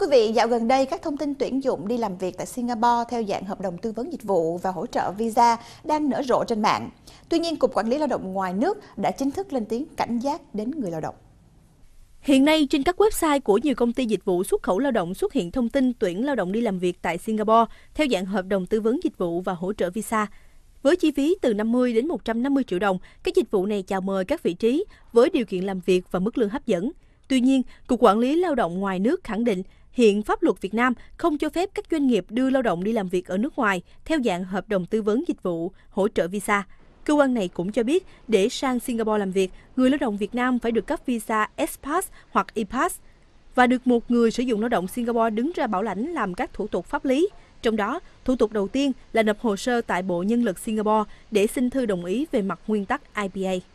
Thưa quý vị, dạo gần đây các thông tin tuyển dụng đi làm việc tại Singapore theo dạng hợp đồng tư vấn dịch vụ và hỗ trợ visa đang nở rộ trên mạng. Tuy nhiên, Cục Quản lý Lao động ngoài nước đã chính thức lên tiếng cảnh giác đến người lao động. Hiện nay, trên các website của nhiều công ty dịch vụ xuất khẩu lao động xuất hiện thông tin tuyển lao động đi làm việc tại Singapore theo dạng hợp đồng tư vấn dịch vụ và hỗ trợ visa. Với chi phí từ 50 đến 150 triệu đồng, các dịch vụ này chào mời các vị trí với điều kiện làm việc và mức lương hấp dẫn. Tuy nhiên, Cục Quản lý Lao động ngoài nước khẳng định Hiện pháp luật Việt Nam không cho phép các doanh nghiệp đưa lao động đi làm việc ở nước ngoài theo dạng hợp đồng tư vấn dịch vụ, hỗ trợ visa. Cơ quan này cũng cho biết, để sang Singapore làm việc, người lao động Việt Nam phải được cấp visa S-Pass hoặc E-Pass và được một người sử dụng lao động Singapore đứng ra bảo lãnh làm các thủ tục pháp lý. Trong đó, thủ tục đầu tiên là nộp hồ sơ tại Bộ Nhân lực Singapore để xin thư đồng ý về mặt nguyên tắc IPA.